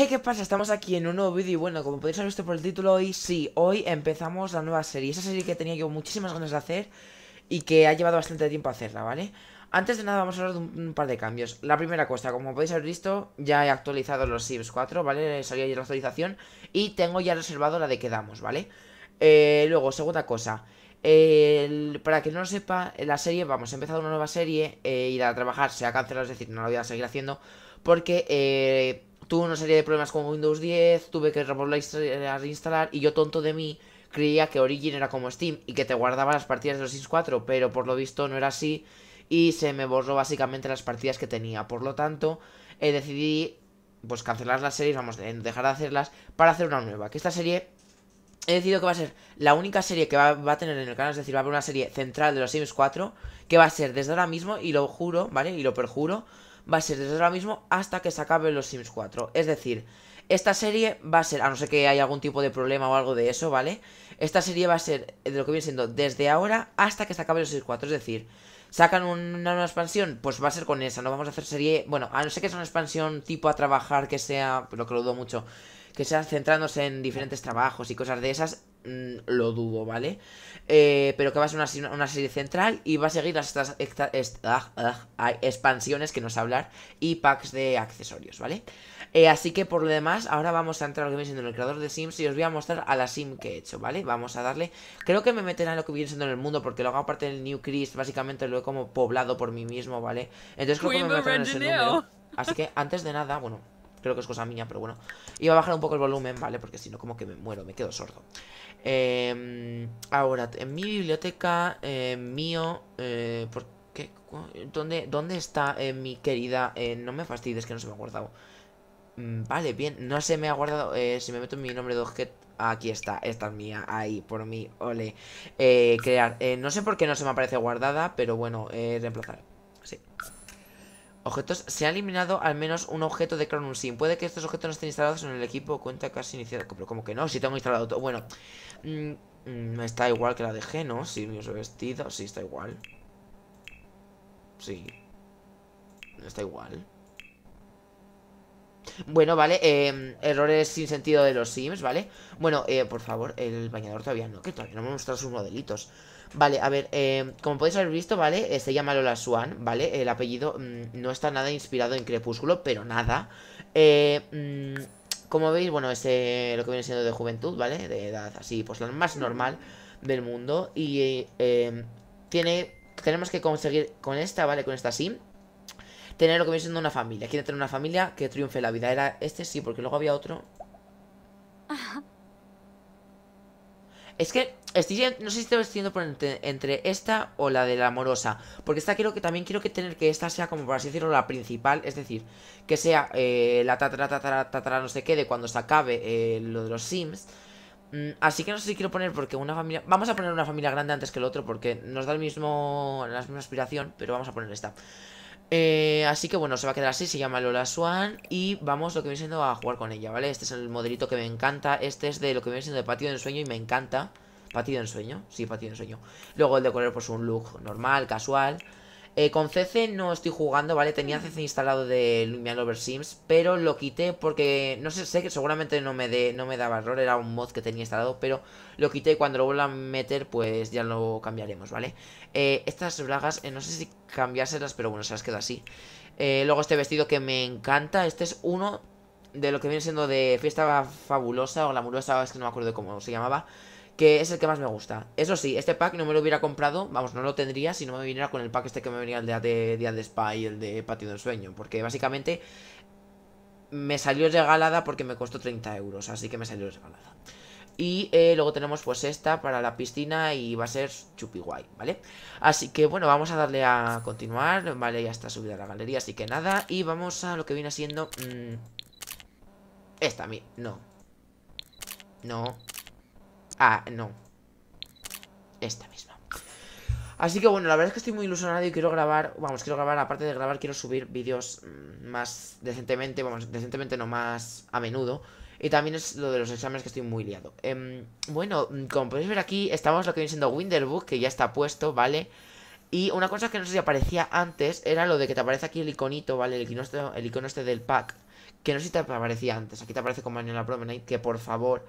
Hey, ¿qué pasa? Estamos aquí en un nuevo vídeo y bueno, como podéis haber visto por el título hoy, sí, hoy empezamos la nueva serie Esa serie que tenía yo muchísimas ganas de hacer y que ha llevado bastante tiempo hacerla, ¿vale? Antes de nada vamos a hablar de un, par de cambios La primera cosa, como podéis haber visto, ya he actualizado los Sims 4, ¿vale? Salió ayer la actualización y tengo ya reservado la de quedamos, ¿vale? Eh, luego, segunda cosa para que no lo sepa, la serie, vamos, he empezado una nueva serie eh, y la de trabajar se ha cancelado, es decir, no la voy a seguir haciendo porque eh, tuve una serie de problemas con Windows 10, tuve que volver a reinstalar y yo tonto de mí creía que Origin era como Steam y que te guardaba las partidas de los Sims 4, pero por lo visto no era así y se me borró básicamente las partidas que tenía. Por lo tanto, he eh, decidido pues cancelar las series, vamos, dejar de hacerlas para hacer una nueva. Que esta serie he decidido que va a ser la única serie que va, a tener en el canal, es decir, va a haber una serie central de los Sims 4 que va a ser desde ahora mismo y lo juro, ¿vale? Y lo perjuro va a ser desde ahora mismo hasta que se acabe los Sims 4. Es decir, esta serie va a ser, a no ser que haya algún tipo de problema o algo de eso, ¿vale? Esta serie va a ser de lo que viene siendo desde ahora hasta que se acabe los Sims 4. Es decir, sacan una nueva expansión, pues va a ser con esa, no vamos a hacer serie, bueno, a no ser que sea una expansión tipo a trabajar que sea, lo que lo dudo mucho, que sea centrándose en diferentes trabajos y cosas de esas, Mm, lo dudo, ¿vale? Eh, pero que va a ser una, serie central y va a seguir estas ah, ah, expansiones que nos hablar y packs de accesorios, ¿vale? Eh, así que por lo demás, ahora vamos a entrar a lo que viene siendo el creador de Sims y os voy a mostrar a la Sim que he hecho, ¿vale? Vamos a darle... Creo que me meterá en lo que viene siendo en el mundo porque lo hago aparte del New Christ básicamente lo he como poblado por mí mismo, ¿vale? Entonces creo que me meterá en ese número. Así que antes de nada, bueno, Creo que es cosa mía, pero bueno. Iba a bajar un poco el volumen, ¿vale? Porque si no, como que me muero, me quedo sordo. Em, ahora, en mi biblioteca, em, mío, eh, ¿por qué? ¿Dónde, está eh, mi querida? Eh, no me fastidies, que no se me ha guardado. Mm, vale, bien, no se me ha guardado. si me meto en mi nombre de objeto, Aquí está, esta es mía, ahí, por mí, ole. crear, no sé por qué no se me aparece guardada, pero bueno, reemplazar. Sí. Objetos. Se ha eliminado al menos un objeto de Cronum Sim. Puede que estos objetos no estén instalados en el equipo cuenta casi inicial, Pero como que no, si tengo instalado todo. Bueno, mm, mm, está igual que la dejé, ¿no? Si me vestido. Sí, está igual. Sí. Está igual. Bueno, vale, em, errores sin sentido de los Sims, ¿vale? Bueno, eh, por favor, el bañador todavía no, que todavía no me muestra sus modelitos. Vale, a ver, eh, como podéis haber visto, ¿vale? Eh, se llama Lola Swan, ¿vale? El apellido mm, no está nada inspirado en Crepúsculo, pero nada. Eh, mm, como veis, bueno, es lo que viene siendo de juventud, ¿vale? De edad así, pues la más normal del mundo. Y tiene, tenemos que conseguir con esta, ¿vale? Con esta sim, tener lo que viene siendo una familia. Quiere tener una familia que triunfe la vida. Era este sí, porque luego había otro. Es que no sé si estoy decidiendo entre, esta o la de la amorosa. Porque esta quiero que también quiero que tener que esta sea como por así decirlo la principal. Es decir, que sea eh, la tatara, tatara, tatara, no sé qué, de cuando se acabe eh, lo de los Sims. Mm, así que no sé si quiero poner porque una familia... Vamos a poner una familia grande antes que el otro porque nos da el mismo la misma aspiración, pero vamos a poner esta. Eh, así que bueno, se va a quedar así, se llama Lola Swan y vamos lo que viene siendo a jugar con ella, ¿vale? Este es el modelito que me encanta, este es de lo que viene siendo de patio de sueño y me encanta. Patido en sueño sí, patido en sueño Luego el de color, pues un look normal, casual. Eh, con CC no estoy jugando, ¿vale? Tenía CC instalado de Lumia Lover Sims, pero lo quité porque, no sé, sé que seguramente no me, de, no me daba error, era un mod que tenía instalado, pero lo quité y cuando lo vuelva a meter, pues ya lo cambiaremos, ¿vale? Eh, estas bragas, eh, no sé si cambiárselas, pero bueno, se las quedo así. luego este vestido que me encanta, este es uno de lo que viene siendo de fiesta fabulosa o glamurosa, es que no me acuerdo De cómo se llamaba que es el que más me gusta. Eso sí, este pack no me lo hubiera comprado, vamos, no lo tendría si no me viniera con el pack este que me venía el de, de, de, Spa y el de Patio del Sueño, porque básicamente me salió regalada porque me costó 30 euros, así que me salió regalada. Y eh, luego tenemos pues esta para la piscina y va a ser chupi guay, ¿vale? Así que bueno, vamos a darle a continuar, ¿vale? Ya está subida a la galería, así que nada. Y vamos a lo que viene siendo... Mm, esta, mi... No. No. Ah, no. Esta misma. Así que bueno, la verdad es que estoy muy ilusionado y quiero grabar, vamos, quiero grabar, aparte de grabar, quiero subir vídeos mm, más decentemente, vamos, decentemente no más a menudo. Y también es lo de los exámenes que estoy muy liado. Em, bueno, mm, como podéis ver aquí, estamos lo que viene siendo Winderbook, que ya está puesto, ¿vale? Y una cosa que no sé si aparecía antes era lo de que te aparece aquí el iconito, ¿vale? El icono este, este del pack, que no sé si te aparecía antes. Aquí te aparece como en la Promenade, que por favor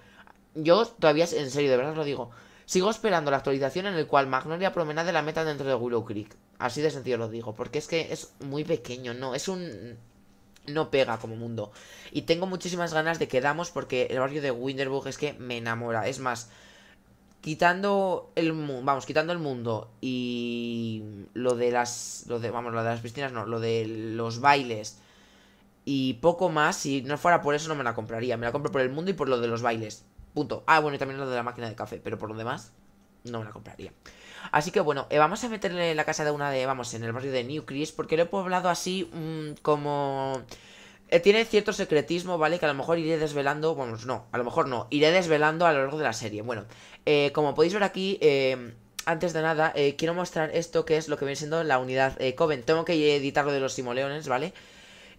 yo todavía, en serio, de verdad lo digo. Sigo esperando la actualización en el cual Magnolia de la meta dentro de Willow Creek. Así de sentido lo digo, porque es que es muy pequeño, no, es un... No pega como mundo. Y tengo muchísimas ganas de que porque el barrio de Winterburg es que me enamora. Es más, quitando el vamos quitando el mundo y lo de las lo de vamos lo de las piscinas no lo de los bailes y poco más si no fuera por eso no me la compraría me la compro por el mundo y por lo de los bailes Punto. Ah, bueno, y también lo de la máquina de café, pero por lo demás, no me la compraría. Así que bueno, eh, vamos a meterle la casa de una de, vamos, en el barrio de Newcris porque lo he poblado así mm, como... Eh, tiene cierto secretismo, ¿vale? Que a lo mejor iré desvelando, bueno, no, a lo mejor no, iré desvelando a lo largo de la serie. Bueno, eh, como podéis ver aquí, antes de nada, quiero mostrar esto que es lo que viene siendo la unidad Coven. Tengo que editar lo de los simoleones, ¿vale? vale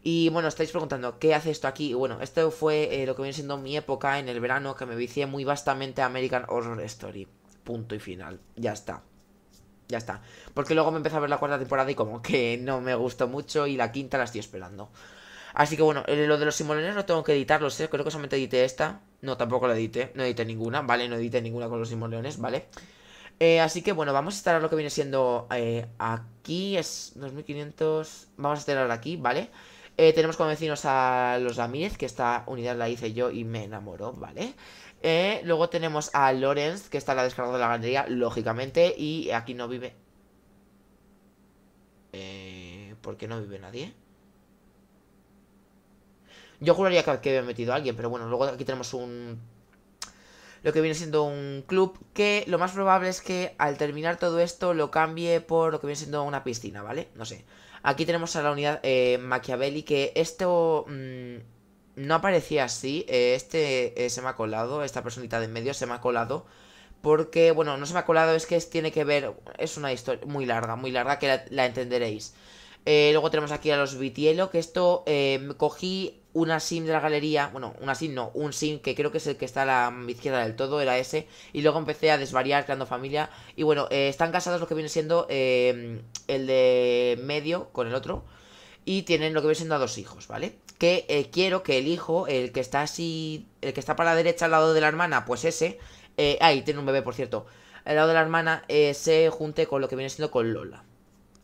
y bueno, estáis preguntando, ¿qué hace esto aquí? Bueno, esto fue eh, lo que viene siendo mi época en el verano, que me vicié muy vastamente a American Horror Story. Punto y final. Ya está. Ya está. Porque luego me empecé a ver la cuarta temporada y como que no me gustó mucho y la quinta la estoy esperando. Así que bueno, eh, lo de los simoleones no tengo que editarlo, sé, ¿eh? creo que solamente edité esta. No, tampoco la edité, no edité ninguna, ¿vale? No edité ninguna con los simoleones, ¿vale? así que bueno, vamos a estar a lo que viene siendo aquí, es 2500, vamos a estar aquí, ¿vale? vale eh, tenemos como vecinos a los Ramírez, que esta unidad la hice yo y me enamoró, ¿vale? Eh, luego tenemos a Lorenz, que está la descargada de la galería, lógicamente, y aquí no vive... Eh, ¿Por qué no vive nadie? Yo juraría que había metido a alguien, pero bueno, luego aquí tenemos un lo que viene siendo un club que lo más probable es que al terminar todo esto lo cambie por lo que viene siendo una piscina, ¿vale? No sé. Aquí tenemos a la unidad eh, Machiavelli, que esto mm, no aparecía así. Eh, este eh, se me ha colado, esta personita de en medio se me ha colado. Porque, bueno, no se me ha colado, es que tiene que ver, es una historia muy larga, muy larga, que la entenderéis. Eh, luego tenemos aquí a los Vitielo, que esto em, cogí una sim de la galería, bueno, una sim no, un sim que creo que es el que está a la izquierda del todo, era ese, y luego empecé a desvariar creando familia, y bueno, eh, están casados lo que viene siendo em, el de medio con el otro, y tienen lo que viene siendo a dos hijos, ¿vale? Que eh, quiero que el hijo, el que está así, el que está para la derecha al lado de la hermana, pues ese, ahí tiene un bebé, por cierto, al lado de la hermana, se junte con lo que viene siendo con Lola,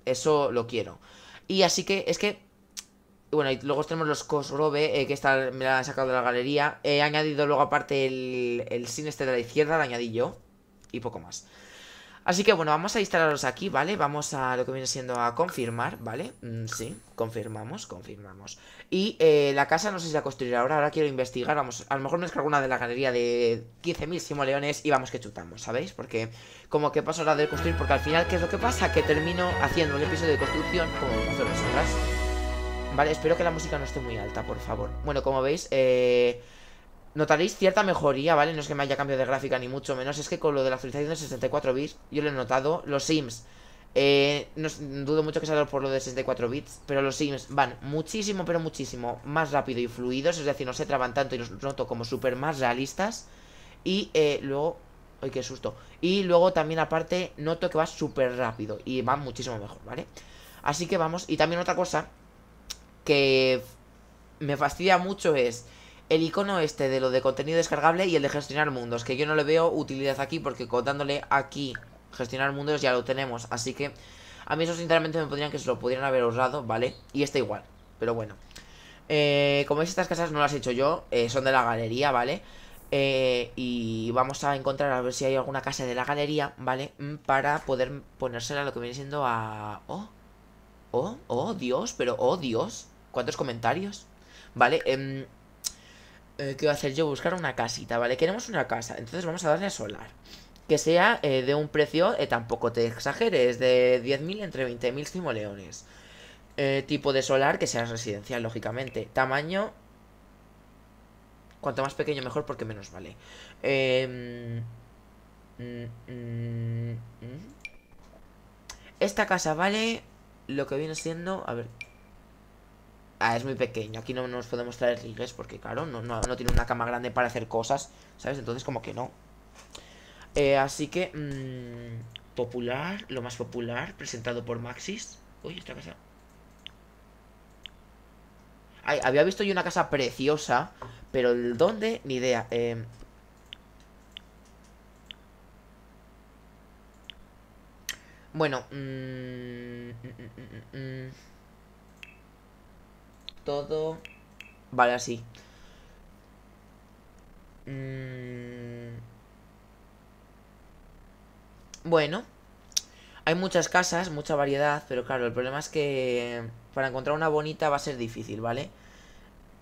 eso lo quiero. Y así que es que bueno, y luego tenemos los Cosgrove, eh, que me la han sacado de la galería. He añadido luego aparte el, el este de la izquierda, lo añadí yo. Y poco más. Así que bueno, vamos a instalaros aquí, ¿vale? Vamos a lo que viene siendo a confirmar, ¿vale? Mm, sí, confirmamos, confirmamos. Y eh, la casa no sé si la construiré ahora, ahora quiero investigar, vamos, a lo mejor me una de la galería de 15.000 simoleones y vamos que chutamos, ¿sabéis? Porque como que paso la de construir, porque al final, ¿qué es lo que pasa? Que termino haciendo un episodio de construcción como pasó las Vale, espero que la música no esté muy alta, por favor. Bueno, como veis, eh... Notaréis cierta mejoría, ¿vale? No es que me haya cambiado de gráfica ni mucho menos Es que con lo de la actualización de 64 bits Yo lo he notado Los Sims eh, no, dudo mucho que sea por lo de 64 bits, pero los sims van muchísimo, pero muchísimo más rápido y fluidos, es decir, no se traban tanto y los noto como súper más realistas. Y eh, luego... ¡Ay, qué susto! Y luego también aparte noto que va súper rápido y va muchísimo mejor, ¿vale? Así que vamos, y también otra cosa que me fastidia mucho es el icono este de lo de contenido descargable y el de gestionar mundos, que yo no le veo utilidad aquí porque contándole aquí gestionar mundos ya lo tenemos, así que a mí eso sinceramente me podrían que se lo pudieran haber ahorrado, ¿vale? Y este igual, pero bueno. Eh, como veis estas casas no las he hecho yo, eh, son de la galería, ¿vale? Eh, y vamos a encontrar a ver si hay alguna casa de la galería, ¿vale? Mm, para poder ponérsela lo que viene siendo a... ¡Oh! ¡Oh! ¡Oh, Dios! Pero ¡oh, Dios! ¿Cuántos comentarios? ¿Vale? Em, eh, ¿qué voy a hacer yo? Buscar una casita, ¿vale? Queremos una casa, entonces vamos a darle a solar. Que sea eh, de un precio, eh, tampoco te exageres, de 10.000 entre 20.000 simoleones. tipo de solar que sea residencial, lógicamente. Tamaño... Cuanto más pequeño mejor porque menos vale. Em, mm, mm, mm, Esta casa vale lo que viene siendo... A ver, Ah, es muy pequeño. Aquí no nos podemos traer inglés porque, claro, no, tiene una cama grande para hacer cosas, ¿sabes? Entonces, como que no. Eh, así que, mm, popular, lo más popular, presentado por Maxis. Uy, esta casa. Ay, había visto yo una casa preciosa, pero el dónde, ni idea. Em, bueno, mmm, todo... Vale, así. Mm. Bueno. Hay muchas casas, mucha variedad, pero claro, el problema es que para encontrar una bonita va a ser difícil, ¿vale?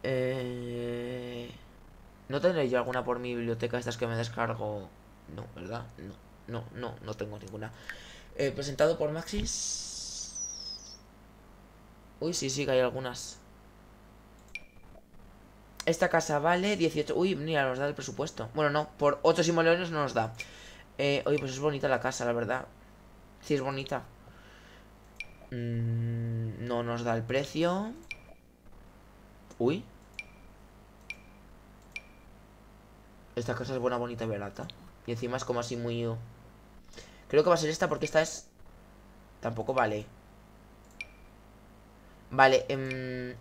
Eh, ¿No tendré yo alguna por mi biblioteca estas que me descargo? No, ¿verdad? No, no, no, no tengo ninguna. Eh, presentado por Maxis. Uy, sí, sí, que hay algunas. Esta casa vale 18... Uy, mira, nos da el presupuesto. Bueno, no, por 8 simoleones no nos da. Eh, oye, pues es bonita la casa, la verdad. Sí, es bonita. Mm, no nos da el precio. Uy. Esta casa es buena, bonita y barata. Y encima es como así muy... Creo que va a ser esta porque esta es... Tampoco vale. Vale, em...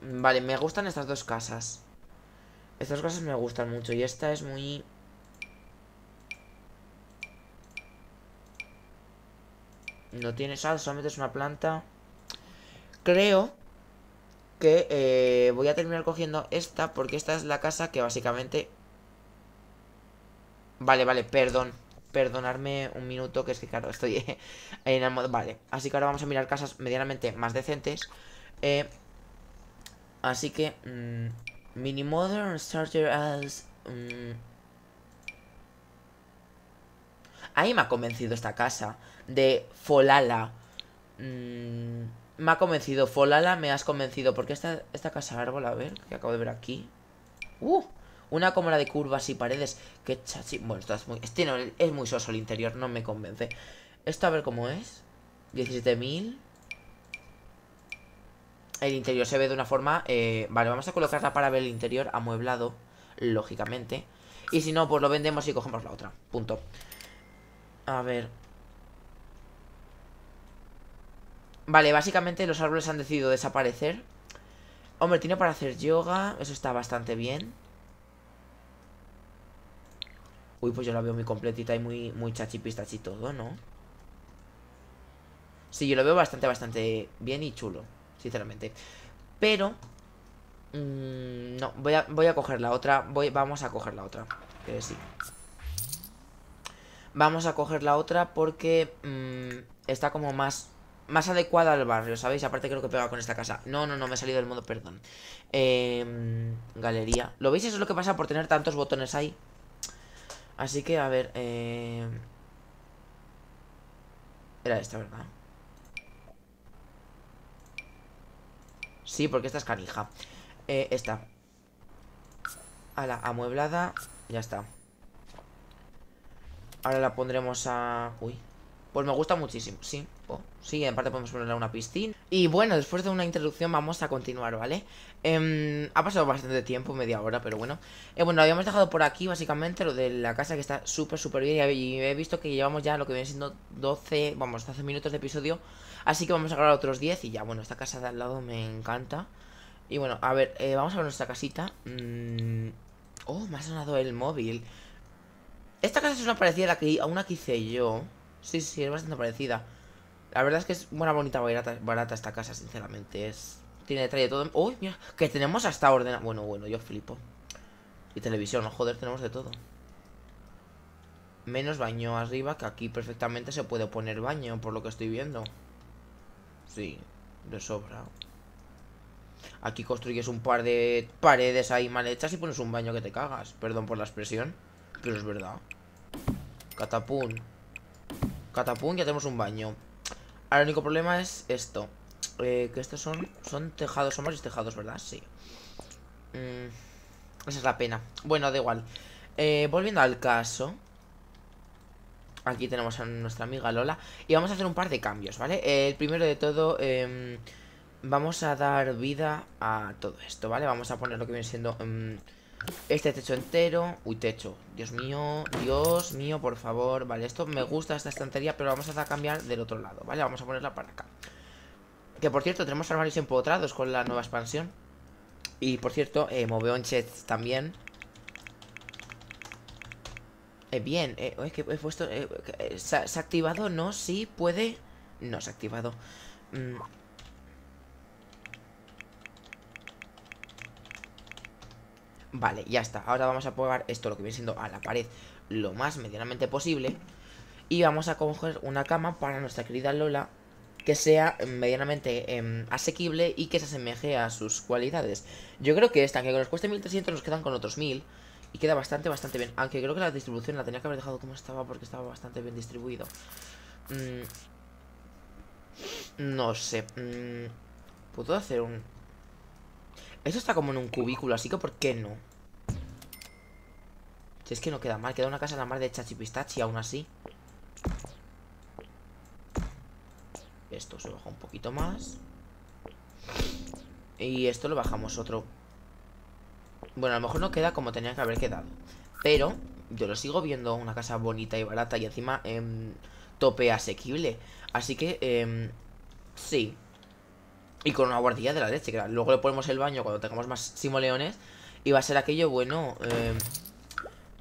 Vale, me gustan estas dos casas. Estas casas me gustan mucho. Y esta es muy... No tiene sal, solamente es una planta. Creo que eh, voy a terminar cogiendo esta porque esta es la casa que básicamente... Vale, vale, perdón. Perdonarme un minuto, que es que claro, estoy en el Vale, así que ahora vamos a mirar casas medianamente más decentes. Eh, Así que, mm, Mini Modern Starter as... Mm, ahí me ha convencido esta casa de Folala. Mm, me ha convencido Folala, me has convencido. Porque esta, esta casa árbol, a ver, que acabo de ver aquí. ¡Uh! Una cámara de curvas y paredes. Qué chachi. Bueno, esto es muy. Este no, es muy soso el interior, no me convence. Esto a ver cómo es. 17.000. El interior se ve de una forma... Eh, vale, vamos a colocarla para ver el interior amueblado, lógicamente. Y si no, pues lo vendemos y cogemos la otra. Punto. A ver. Vale, básicamente los árboles han decidido desaparecer. Hombre, tiene para hacer yoga. Eso está bastante bien. Uy, pues yo lo veo muy completita y muy, muy y todo, ¿no? Sí, yo lo veo bastante, bastante bien y chulo sinceramente. Pero... Mm, no, voy a, voy a coger la otra. Voy, vamos a coger la otra. Que sí. Vamos a coger la otra porque mm, está como más más adecuada al barrio, ¿sabéis? Aparte creo que pega con esta casa. No, no, no, me he salido del modo, perdón. Em, galería. ¿Lo veis? Eso es lo que pasa por tener tantos botones ahí. Así que, a ver, eh, Era esta, ¿verdad? Sí, porque esta es canija. Eh, esta. A la amueblada. Ya está. Ahora la pondremos a... Uy, pues me gusta muchísimo, sí. sí, en parte podemos ponerle una piscina. Y bueno, después de una introducción vamos a continuar, ¿vale? Em, ha pasado bastante tiempo, media hora, pero bueno. Eh, bueno, habíamos dejado por aquí básicamente lo de la casa que está súper, súper bien. Y he visto que llevamos ya lo que viene siendo 12, vamos, 12 minutos de episodio. Así que vamos a grabar otros 10 y ya, bueno, esta casa de al lado me encanta. Y bueno, a ver, eh, vamos a ver nuestra casita. Mm, oh, me ha sonado el móvil. Esta casa es una parecida a, a una que hice yo. Sí, sí, es bastante parecida. La verdad es que es buena, bonita, barata, esta casa, sinceramente. Es Tiene detalle todo. ¡Uy, mira! Que tenemos hasta ordena... Bueno, bueno, yo flipo. Y televisión, joder, tenemos de todo. Menos baño arriba, que aquí perfectamente se puede poner baño, por lo que estoy viendo. Sí, de sobra. Aquí construyes un par de paredes ahí mal hechas y pones un baño que te cagas. Perdón por la expresión, pero es verdad. Catapun. Catapum, ya tenemos un baño. Ahora el único problema es esto. Eh, que estos son, son tejados, son varios tejados, ¿verdad? Sí. Mm, esa es la pena. Bueno, da igual. Eh, volviendo al caso. Aquí tenemos a nuestra amiga Lola. Y vamos a hacer un par de cambios, ¿vale? Eh, el primero de todo, em, vamos a dar vida a todo esto, ¿vale? Vamos a poner lo que viene siendo... Em, este techo entero. Uy, techo. Dios mío, Dios mío, por favor. Vale, esto me gusta, esta estantería, pero vamos a cambiar del otro lado, ¿vale? Vamos a ponerla para acá. Que por cierto, tenemos armarios empotrados con la nueva expansión. Y por cierto, eh, Chet también. Eh, bien, eh, oh, he puesto... Eh, ¿se, ha, activado? No, sí, puede... No, se ha activado. Mm, Vale, ya está. Ahora vamos a pegar esto, lo que viene siendo a la pared, lo más medianamente posible. Y vamos a coger una cama para nuestra querida Lola que sea eh, medianamente em, asequible y que se asemeje a sus cualidades. Yo creo que esta, que nos cueste 1300, nos quedan con otros 1000 y queda bastante, bastante bien. Aunque creo que la distribución la tenía que haber dejado como estaba porque estaba bastante bien distribuido. Mm. no sé. Mm. ¿Puedo hacer un, eso está como en un cubículo, así que ¿por qué no? Si es que no queda mal, queda una casa en la mar de chachipistachi aún así. Esto se baja un poquito más. Y esto lo bajamos otro. Bueno, a lo mejor no queda como tenía que haber quedado. Pero yo lo sigo viendo una casa bonita y barata y encima em, tope asequible. Así que, em, sí, y con una guardilla de la leche, que luego le ponemos el baño cuando tengamos más simoleones. Y va a ser aquello, bueno... Eh,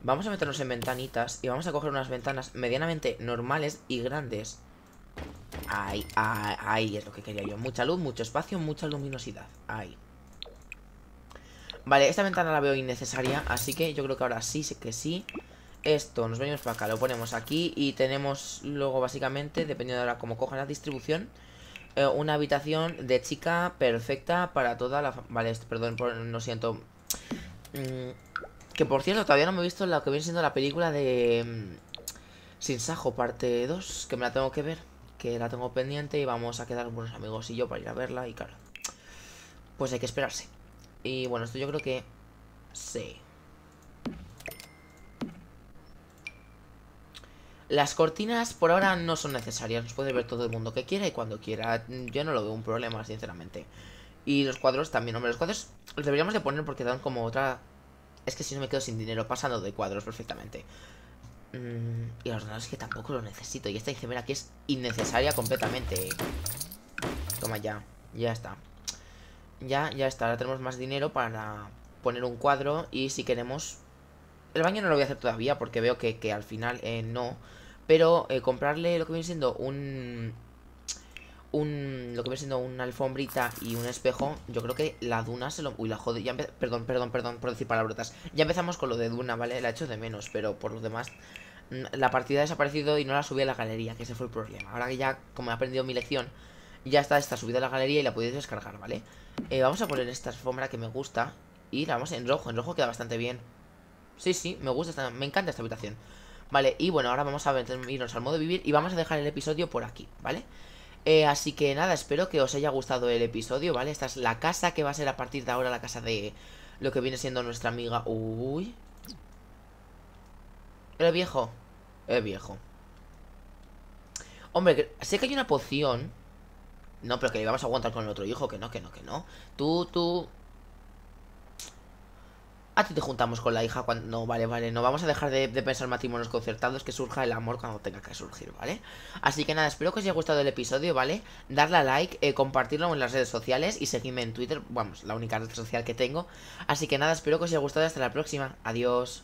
vamos a meternos en ventanitas y vamos a coger unas ventanas medianamente normales y grandes. ay ay ahí es lo que quería yo. Mucha luz, mucho espacio, mucha luminosidad. Ahí. Vale, esta ventana la veo innecesaria, así que yo creo que ahora sí, sé que sí. Esto, nos venimos para acá, lo ponemos aquí y tenemos luego básicamente, dependiendo de ahora cómo coja la distribución... Eh, una habitación de chica perfecta para toda la... Vale, perdón, no siento. Mm, que por cierto, todavía no me he visto lo que viene siendo la película de... Mm, Sin Sajo, parte 2, que me la tengo que ver. Que la tengo pendiente y vamos a quedar buenos amigos y yo para ir a verla y claro. Pues hay que esperarse. Y bueno, esto yo creo que... Sí. Las cortinas por ahora no son necesarias, nos puede ver todo el mundo que quiera y cuando quiera. Yo no lo veo un problema, sinceramente. Y los cuadros también, hombre, los cuadros los deberíamos de poner porque dan como otra... Es que si no me quedo sin dinero pasando de cuadros perfectamente. Mm, y los ordenador es que tampoco lo necesito. Y esta encimera aquí es innecesaria completamente. Toma ya, ya está. Ya, ya está, ahora tenemos más dinero para poner un cuadro y si queremos... El baño no lo voy a hacer todavía porque veo que, al final eh, no pero eh, comprarle lo que viene siendo un... Un, lo que viene siendo una alfombrita y un espejo Yo creo que la duna se lo... Uy, la jode ya Perdón, perdón, perdón por decir palabrotas Ya empezamos con lo de duna, ¿vale? La he hecho de menos Pero por lo demás La partida ha desaparecido y no la subí a la galería Que ese fue el problema Ahora que ya, como he aprendido mi lección Ya está, está subida a la galería y la podéis descargar, ¿vale? Eh, vamos a poner esta alfombra que me gusta Y la vamos en rojo, en rojo queda bastante bien Sí, sí, me gusta, esta... me encanta esta habitación Vale, y bueno, ahora vamos a irnos al modo de vivir y vamos a dejar el episodio por aquí, ¿vale? Eh, así que nada, espero que os haya gustado el episodio, ¿vale? Esta es la casa que va a ser a partir de ahora la casa de lo que viene siendo nuestra amiga... Uy... El viejo. El viejo. Hombre, sé que hay una poción... No, pero que le vamos a aguantar con el otro hijo, que no, que no, que no. Tú, tú... A ti te juntamos con la hija cuando... No, vale, vale, no vamos a dejar de, pensar matrimonios concertados Que surja el amor cuando tenga que surgir, ¿vale? Así que nada, espero que os haya gustado el episodio, ¿vale? Darle a like, eh, compartirlo en las redes sociales Y seguirme en Twitter, vamos, la única red social que tengo Así que nada, espero que os haya gustado y hasta la próxima Adiós